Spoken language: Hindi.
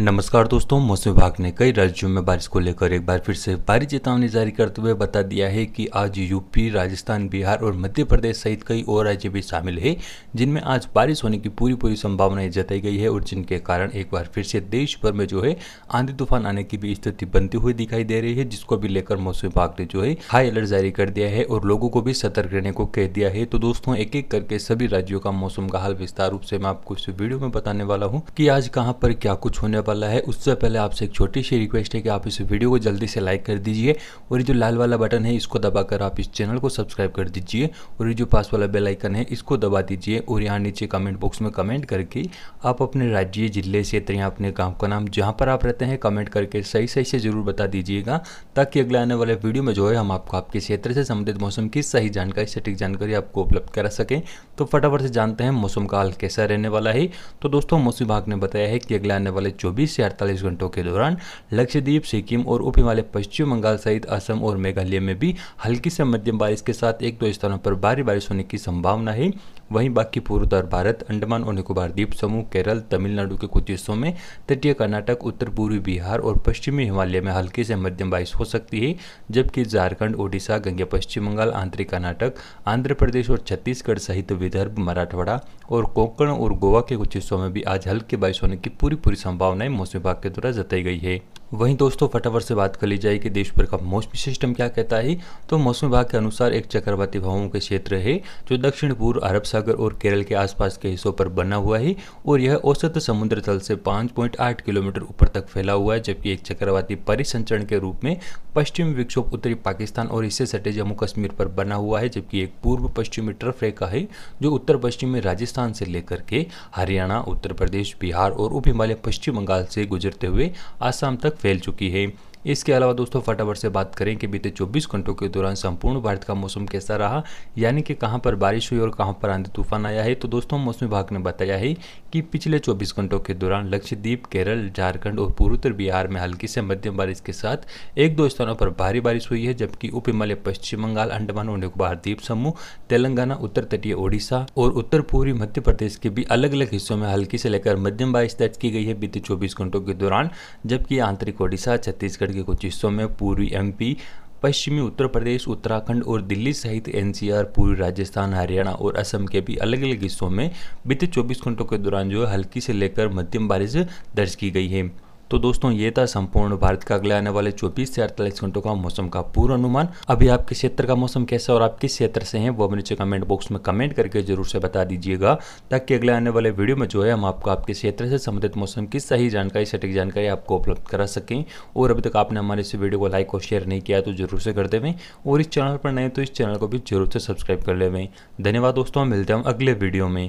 नमस्कार दोस्तों मौसम विभाग ने कई राज्यों में बारिश को लेकर एक बार फिर से भारी चेतावनी जारी करते हुए बता दिया है कि आज यूपी राजस्थान बिहार और मध्य प्रदेश सहित कई और राज्य भी शामिल हैं जिनमें आज बारिश होने की पूरी पूरी संभावनाएं जताई गई है और जिनके कारण एक बार फिर से देश भर में जो है आंधी तूफान आने की भी स्थिति बनती हुई दिखाई दे रही है जिसको भी लेकर मौसम विभाग ने जो है हाई अलर्ट जारी कर दिया है और लोगों को भी सतर्क रहने को कह दिया है तो दोस्तों एक एक करके सभी राज्यों का मौसम का हाल विस्तार रूप से मैं आपको इस वीडियो में बताने वाला हूँ की आज कहाँ पर क्या कुछ होने वाला है उससे पहले आपसे एक छोटी सी रिक्वेस्ट है कि आप इस वीडियो को जल्दी से लाइक कर दीजिए और ये जो लाल वाला बटन है इसको दबाकर आप इस चैनल को सब्सक्राइब कर दीजिए और ये जो पास वाला बेल आइकन है इसको दबा दीजिए और यहाँ नीचे कमेंट बॉक्स में कमेंट करके आप अपने राज्य जिले क्षेत्र या अपने गाँव का नाम जहाँ पर आप रहते हैं कमेंट करके सही सही से ज़रूर बता दीजिएगा ताकि अगले आने वाले वीडियो में जो है हम आपको आपके क्षेत्र से संबंधित मौसम की सही जानकारी सटीक जानकारी आपको उपलब्ध करा सकें तो फटाफट से जानते हैं मौसम का हाल कैसा रहने वाला है तो दोस्तों मौसम विभाग ने बताया है कि अगले आने वाले 24 से 48 घंटों के दौरान लक्षद्वीप सिक्किम और उप हिमालय पश्चिम बंगाल सहित असम और मेघालय में भी हल्की से मध्यम बारिश के साथ एक दो स्थानों पर भारी बारिश होने की संभावना है वहीं बाकी पूर्वोत्तर भारत अंडमान और निकोबार द्वीप समूह केरल तमिलनाडु के कुछ हिस्सों में तटीय कर्नाटक उत्तर पूर्वी बिहार और पश्चिमी हिमालय में हल्की से मध्यम बारिश हो सकती है जबकि झारखंड ओडिशा गंगे पश्चिम बंगाल आंतरिक कर्नाटक आंध्र प्रदेश और छत्तीसगढ़ सहित विदर्भ मराठवाड़ा और कोंकण और गोवा के कुछ हिस्सों में भी आज हल्की बारिश होने की पूरी पूरी संभावनाएं मौसम विभाग के द्वारा जताई गई है वहीं दोस्तों फटाफट से बात कर ली जाए कि देश भर का मौसमी सिस्टम क्या कहता है तो मौसम विभाग के अनुसार एक चक्रवाती हवाओं का क्षेत्र है जो दक्षिण पूर्व अरब सागर और केरल के आसपास के हिस्सों पर बना हुआ है और यह औसत समुद्र तल से 5.8 किलोमीटर ऊपर तक फैला हुआ है जबकि एक चक्रवाती परिसंचरण के रूप में पश्चिमी विक्षोभ उत्तरी पाकिस्तान और इससे सटे जम्मू कश्मीर पर बना हुआ है जबकि एक पूर्व पश्चिमी ट्रफ रेखा है जो उत्तर पश्चिमी राजस्थान से लेकर के हरियाणा उत्तर प्रदेश बिहार और उप हिमालय पश्चिम बंगाल से गुजरते हुए आसाम तक फैल चुकी है इसके अलावा दोस्तों फटाफट से बात करें कि बीते 24 घंटों के दौरान संपूर्ण भारत का मौसम कैसा रहा यानी कि कहां पर बारिश हुई और कहां पर आंधी तूफान आया है तो दोस्तों मौसम विभाग ने बताया है कि पिछले 24 घंटों के दौरान लक्षद्वीप केरल झारखंड और पूर्वोत्तर बिहार में हल्की से मध्यम बारिश के साथ एक दो स्थानों पर भारी बारिश हुई है जबकि उप पश्चिम बंगाल अंडमान और निकोबार द्वीप समूह तेलंगाना उत्तर तटीय ओडिशा और उत्तर पूर्वी मध्य प्रदेश के भी अलग अलग हिस्सों में हल्की से लेकर मध्यम बारिश दर्ज की गई है बीते चौबीस घंटों के दौरान जबकि आंतरिक ओडिशा छत्तीसगढ़ बिहार के कुछ हिस्सों में पूर्वी एमपी पश्चिमी उत्तर प्रदेश उत्तराखंड और दिल्ली सहित एनसीआर पूर्वी राजस्थान हरियाणा और असम के भी अलग अलग हिस्सों में बीते 24 घंटों के दौरान जो है हल्की से लेकर मध्यम बारिश दर्ज की गई है तो दोस्तों ये था संपूर्ण भारत का अगले आने वाले 24 से 48 घंटों का मौसम का पूर्व अनुमान अभी आपके क्षेत्र का मौसम कैसा और आप किस क्षेत्र से हैं वो हमें नीचे कमेंट बॉक्स में कमेंट करके जरूर से बता दीजिएगा ताकि अगले आने वाले वीडियो में जो है हम आपको आपके क्षेत्र से संबंधित मौसम की सही जानकारी सटीक जानकारी आपको उपलब्ध करा सकें और अभी तक आपने हमारे इस वीडियो को लाइक और शेयर नहीं किया तो जरूर से कर देवें और इस चैनल पर नए तो इस चैनल को भी जरूर से सब्सक्राइब कर लेवें धन्यवाद दोस्तों मिलते हैं अगले वीडियो में